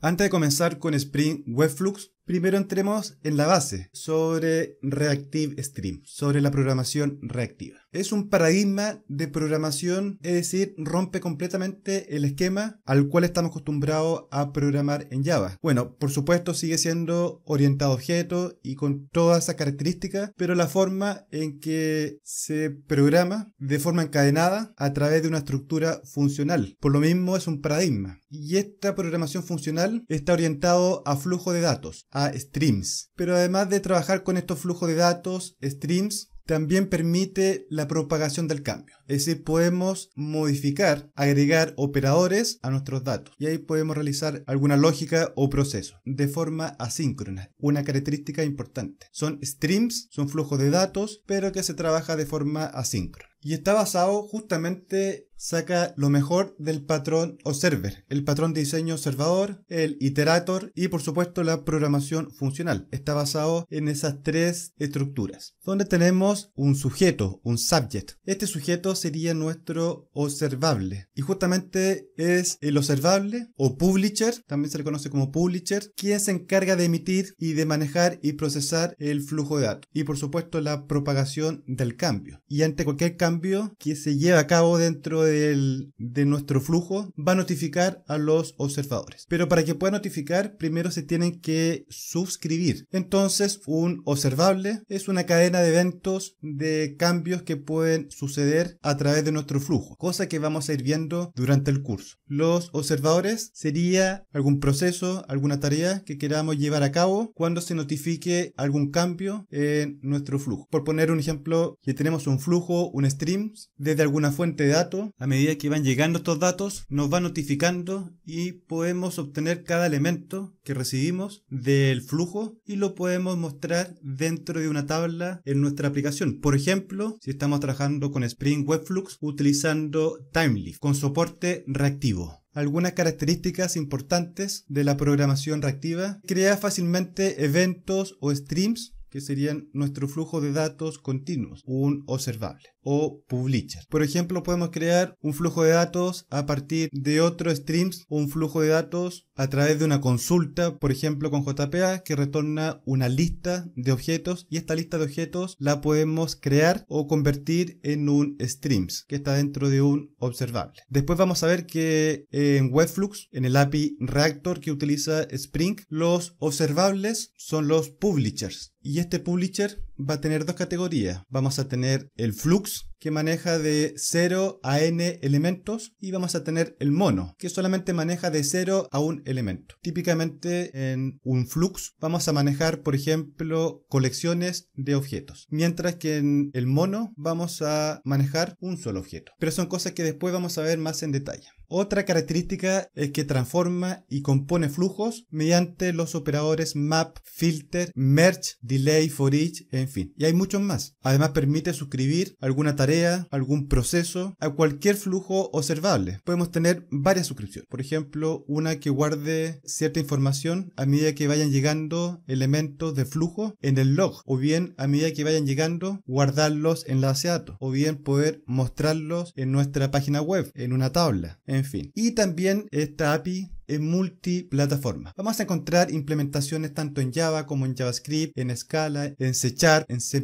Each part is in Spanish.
Antes de comenzar con Spring Webflux, Primero entremos en la base sobre Reactive Stream, sobre la programación reactiva. Es un paradigma de programación, es decir, rompe completamente el esquema al cual estamos acostumbrados a programar en Java. Bueno, por supuesto sigue siendo orientado a objetos y con todas esas características, pero la forma en que se programa de forma encadenada a través de una estructura funcional. Por lo mismo es un paradigma. Y esta programación funcional está orientado a flujo de datos, streams. Pero además de trabajar con estos flujos de datos, streams, también permite la propagación del cambio. Es decir, podemos modificar, agregar operadores a nuestros datos y ahí podemos realizar alguna lógica o proceso de forma asíncrona. Una característica importante. Son streams, son flujos de datos, pero que se trabaja de forma asíncrona. Y está basado justamente saca lo mejor del patrón Observer, el patrón de diseño observador, el iterator y por supuesto la programación funcional. Está basado en esas tres estructuras, donde tenemos un sujeto, un subject. Este sujeto sería nuestro observable y justamente es el observable o publisher, también se le conoce como publisher, quien se encarga de emitir y de manejar y procesar el flujo de datos y por supuesto la propagación del cambio. Y ante cualquier cambio que se lleve a cabo dentro de de nuestro flujo va a notificar a los observadores. Pero para que pueda notificar, primero se tienen que suscribir. Entonces, un observable es una cadena de eventos de cambios que pueden suceder a través de nuestro flujo, cosa que vamos a ir viendo durante el curso. Los observadores sería algún proceso, alguna tarea que queramos llevar a cabo cuando se notifique algún cambio en nuestro flujo. Por poner un ejemplo, que tenemos un flujo, un stream, desde alguna fuente de datos a medida que van llegando estos datos, nos va notificando y podemos obtener cada elemento que recibimos del flujo y lo podemos mostrar dentro de una tabla en nuestra aplicación. Por ejemplo, si estamos trabajando con Spring Webflux utilizando timely con soporte reactivo algunas características importantes de la programación reactiva. Crea fácilmente eventos o streams que serían nuestro flujo de datos continuos, un observable o publisher. Por ejemplo, podemos crear un flujo de datos a partir de otro streams un flujo de datos a través de una consulta, por ejemplo con JPA, que retorna una lista de objetos y esta lista de objetos la podemos crear o convertir en un streams que está dentro de un observable. Después vamos a ver que eh, en Webflux, en el API Reactor que utiliza Spring, los observables son los publishers y este publisher va a tener dos categorías. Vamos a tener el flux, que maneja de 0 a n elementos y vamos a tener el mono que solamente maneja de 0 a un elemento. Típicamente en un flux vamos a manejar por ejemplo colecciones de objetos, mientras que en el mono vamos a manejar un solo objeto. Pero son cosas que después vamos a ver más en detalle. Otra característica es que transforma y compone flujos mediante los operadores map, filter, merge, delay, for each, en fin. Y hay muchos más. Además permite suscribir alguna tarea algún proceso, a cualquier flujo observable. Podemos tener varias suscripciones. Por ejemplo, una que guarde cierta información a medida que vayan llegando elementos de flujo en el log. O bien, a medida que vayan llegando, guardarlos en la base de datos. O bien, poder mostrarlos en nuestra página web, en una tabla. En fin. Y también esta API en multiplataforma. Vamos a encontrar implementaciones tanto en Java como en JavaScript, en Scala, en C en C++,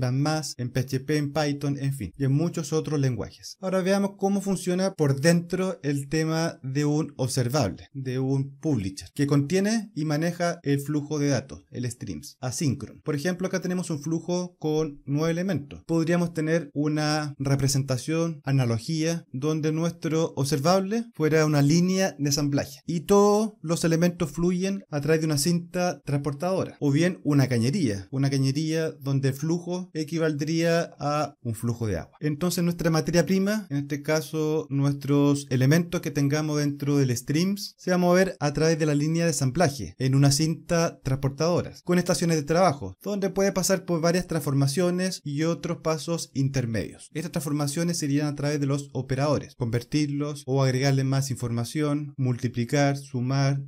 en PHP, en Python, en fin, y en muchos otros lenguajes. Ahora veamos cómo funciona por dentro el tema de un observable, de un publisher, que contiene y maneja el flujo de datos, el streams, asíncrono. Por ejemplo, acá tenemos un flujo con nueve elementos. Podríamos tener una representación, analogía, donde nuestro observable fuera una línea de ensamblaje. Y todo los elementos fluyen a través de una cinta transportadora o bien una cañería, una cañería donde el flujo equivaldría a un flujo de agua. Entonces nuestra materia prima, en este caso nuestros elementos que tengamos dentro del streams, se va a mover a través de la línea de samplaje en una cinta transportadora con estaciones de trabajo, donde puede pasar por varias transformaciones y otros pasos intermedios. Estas transformaciones serían a través de los operadores, convertirlos o agregarle más información, multiplicar, su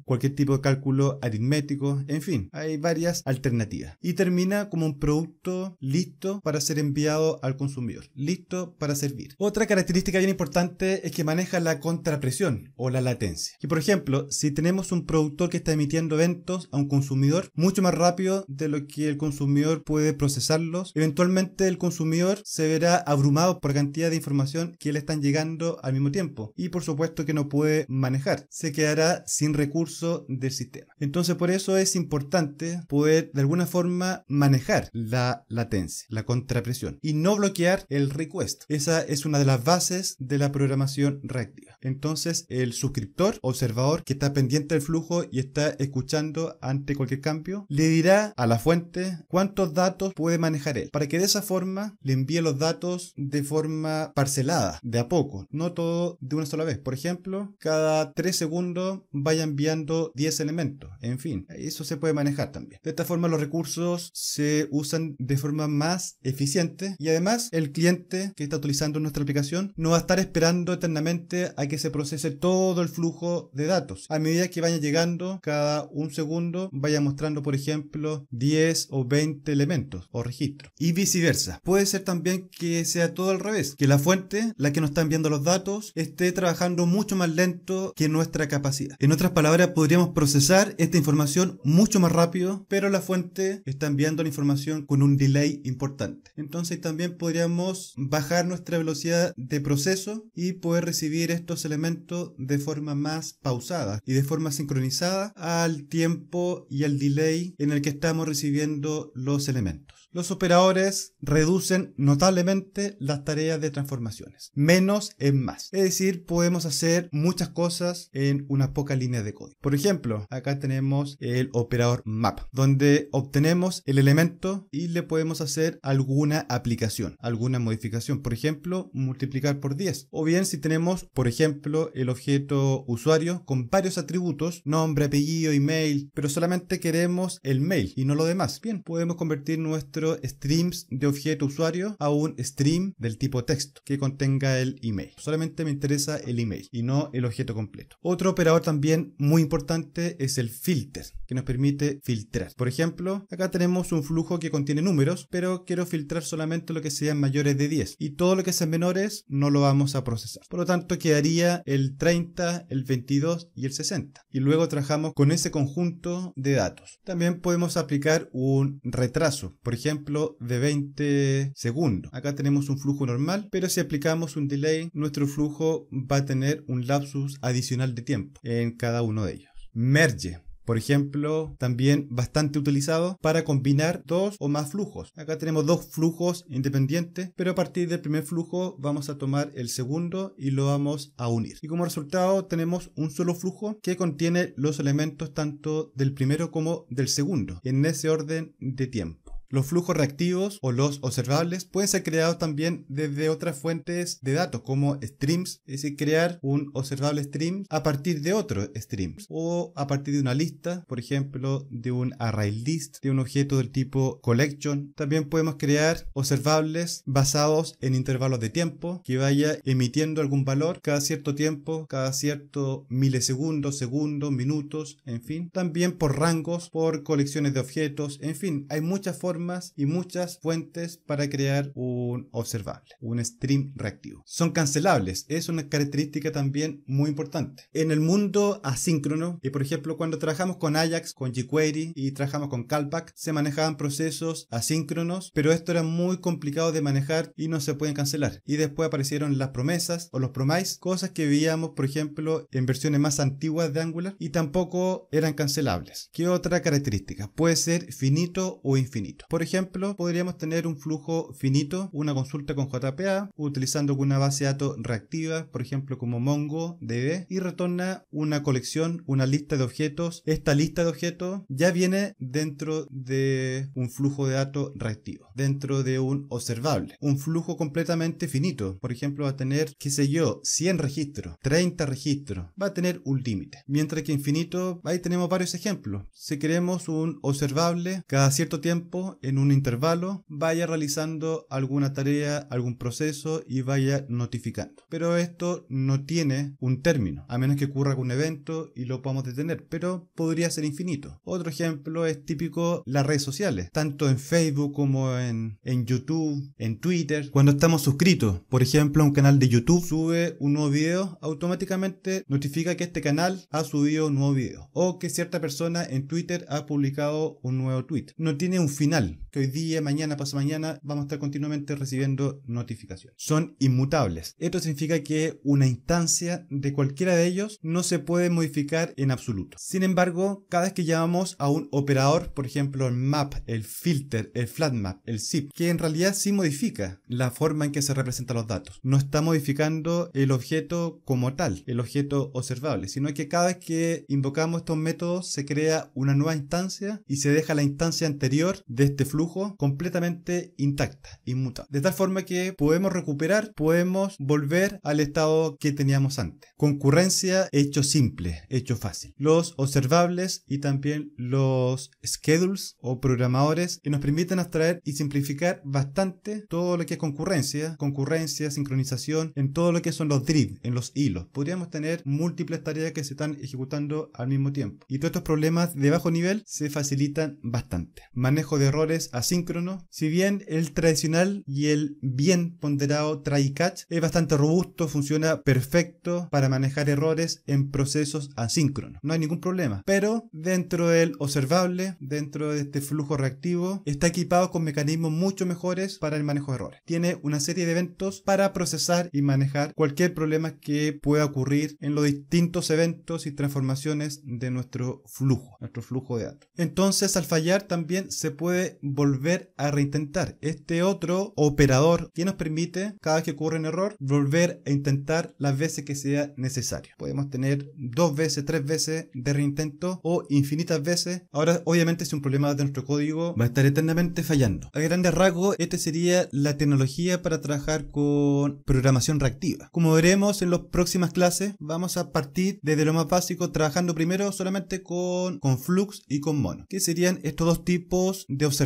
cualquier tipo de cálculo aritmético, en fin, hay varias alternativas. Y termina como un producto listo para ser enviado al consumidor, listo para servir. Otra característica bien importante es que maneja la contrapresión o la latencia. y por ejemplo, si tenemos un productor que está emitiendo eventos a un consumidor mucho más rápido de lo que el consumidor puede procesarlos, eventualmente el consumidor se verá abrumado por cantidad de información que le están llegando al mismo tiempo y por supuesto que no puede manejar. Se quedará sin recurso del sistema. Entonces por eso es importante poder de alguna forma manejar la latencia, la contrapresión y no bloquear el request. Esa es una de las bases de la programación reactiva. Entonces el suscriptor, observador que está pendiente del flujo y está escuchando ante cualquier cambio, le dirá a la fuente cuántos datos puede manejar él para que de esa forma le envíe los datos de forma parcelada, de a poco, no todo de una sola vez. Por ejemplo, cada 3 segundos vaya enviando 10 elementos. En fin, eso se puede manejar también. De esta forma los recursos se usan de forma más eficiente y además el cliente que está utilizando nuestra aplicación no va a estar esperando eternamente a que se procese todo el flujo de datos. A medida que vaya llegando, cada un segundo vaya mostrando, por ejemplo, 10 o 20 elementos o registros. Y viceversa. Puede ser también que sea todo al revés, que la fuente, la que nos está enviando los datos, esté trabajando mucho más lento que nuestra capacidad otras palabras, podríamos procesar esta información mucho más rápido, pero la fuente está enviando la información con un delay importante. Entonces también podríamos bajar nuestra velocidad de proceso y poder recibir estos elementos de forma más pausada y de forma sincronizada al tiempo y al delay en el que estamos recibiendo los elementos los operadores reducen notablemente las tareas de transformaciones. Menos es más. Es decir, podemos hacer muchas cosas en unas pocas líneas de código. Por ejemplo, acá tenemos el operador map, donde obtenemos el elemento y le podemos hacer alguna aplicación, alguna modificación. Por ejemplo, multiplicar por 10. O bien si tenemos, por ejemplo, el objeto usuario con varios atributos, nombre, apellido, email, pero solamente queremos el mail y no lo demás. Bien, podemos convertir nuestro streams de objeto usuario a un stream del tipo texto que contenga el email. Solamente me interesa el email y no el objeto completo. Otro operador también muy importante es el filter que nos permite filtrar. Por ejemplo, acá tenemos un flujo que contiene números, pero quiero filtrar solamente lo que sean mayores de 10 y todo lo que sean menores no lo vamos a procesar. Por lo tanto, quedaría el 30, el 22 y el 60. Y luego trabajamos con ese conjunto de datos. También podemos aplicar un retraso. Por ejemplo, ejemplo, de 20 segundos. Acá tenemos un flujo normal, pero si aplicamos un delay, nuestro flujo va a tener un lapsus adicional de tiempo en cada uno de ellos. Merge. Por ejemplo, también bastante utilizado para combinar dos o más flujos. Acá tenemos dos flujos independientes, pero a partir del primer flujo vamos a tomar el segundo y lo vamos a unir. Y como resultado tenemos un solo flujo que contiene los elementos tanto del primero como del segundo, en ese orden de tiempo. Los flujos reactivos o los observables pueden ser creados también desde otras fuentes de datos como streams, es decir, crear un observable stream a partir de otro streams o a partir de una lista, por ejemplo, de un array list, de un objeto del tipo collection. También podemos crear observables basados en intervalos de tiempo que vaya emitiendo algún valor cada cierto tiempo, cada cierto milisegundos, segundos, minutos, en fin. También por rangos, por colecciones de objetos, en fin, hay muchas formas y muchas fuentes para crear un observable, un stream reactivo. Son cancelables, es una característica también muy importante. En el mundo asíncrono, y por ejemplo cuando trabajamos con Ajax, con jQuery y trabajamos con Calpack, se manejaban procesos asíncronos, pero esto era muy complicado de manejar y no se pueden cancelar. Y después aparecieron las promesas o los promise, cosas que veíamos por ejemplo en versiones más antiguas de Angular y tampoco eran cancelables. ¿Qué otra característica? Puede ser finito o infinito. Por ejemplo, podríamos tener un flujo finito, una consulta con JPA, utilizando una base de datos reactiva, por ejemplo como MongoDB, y retorna una colección, una lista de objetos. Esta lista de objetos ya viene dentro de un flujo de datos reactivo, dentro de un observable, un flujo completamente finito. Por ejemplo, va a tener, qué sé yo, 100 registros, 30 registros, va a tener un límite. Mientras que infinito, ahí tenemos varios ejemplos. Si queremos un observable, cada cierto tiempo en un intervalo vaya realizando alguna tarea, algún proceso y vaya notificando. Pero esto no tiene un término, a menos que ocurra algún evento y lo podamos detener, pero podría ser infinito. Otro ejemplo es típico las redes sociales, tanto en Facebook como en, en YouTube, en Twitter. Cuando estamos suscritos, por ejemplo, a un canal de YouTube sube un nuevo video, automáticamente notifica que este canal ha subido un nuevo video o que cierta persona en Twitter ha publicado un nuevo tweet. No tiene un final que hoy día, mañana, paso mañana, vamos a estar continuamente recibiendo notificaciones. Son inmutables. Esto significa que una instancia de cualquiera de ellos no se puede modificar en absoluto. Sin embargo, cada vez que llamamos a un operador, por ejemplo, el map, el filter, el flatmap, el zip, que en realidad sí modifica la forma en que se representan los datos. No está modificando el objeto como tal, el objeto observable, sino que cada vez que invocamos estos métodos se crea una nueva instancia y se deja la instancia anterior de este este flujo completamente intacta, inmutable. De tal forma que podemos recuperar, podemos volver al estado que teníamos antes. Concurrencia, hecho simple, hecho fácil. Los observables y también los schedules o programadores que nos permiten abstraer y simplificar bastante todo lo que es concurrencia, concurrencia, sincronización, en todo lo que son los drives, en los hilos. Podríamos tener múltiples tareas que se están ejecutando al mismo tiempo. Y todos estos problemas de bajo nivel se facilitan bastante. Manejo de error asíncronos, si bien el tradicional y el bien ponderado try catch es bastante robusto, funciona perfecto para manejar errores en procesos asíncronos, no hay ningún problema, pero dentro del observable, dentro de este flujo reactivo, está equipado con mecanismos mucho mejores para el manejo de errores. Tiene una serie de eventos para procesar y manejar cualquier problema que pueda ocurrir en los distintos eventos y transformaciones de nuestro flujo, nuestro flujo de datos. Entonces, al fallar también se puede volver a reintentar. Este otro operador que nos permite, cada vez que ocurre un error, volver a intentar las veces que sea necesario. Podemos tener dos veces, tres veces de reintento o infinitas veces. Ahora, obviamente, si un problema de nuestro código va a estar eternamente fallando. A grandes rasgos, esta sería la tecnología para trabajar con programación reactiva. Como veremos en las próximas clases, vamos a partir desde lo más básico, trabajando primero solamente con, con Flux y con Mono, que serían estos dos tipos de observaciones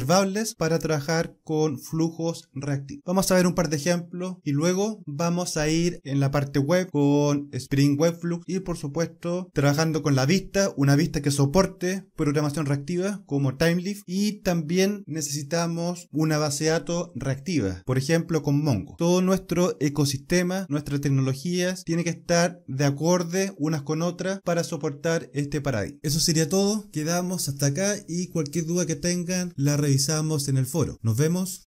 para trabajar con flujos reactivos. Vamos a ver un par de ejemplos y luego vamos a ir en la parte web con Spring Webflux y por supuesto trabajando con la vista, una vista que soporte programación reactiva como TimeLift y también necesitamos una base de datos reactiva, por ejemplo con Mongo. Todo nuestro ecosistema, nuestras tecnologías tiene que estar de acorde unas con otras para soportar este paradigma. Eso sería todo, quedamos hasta acá y cualquier duda que tengan la revisamos en el foro. Nos vemos.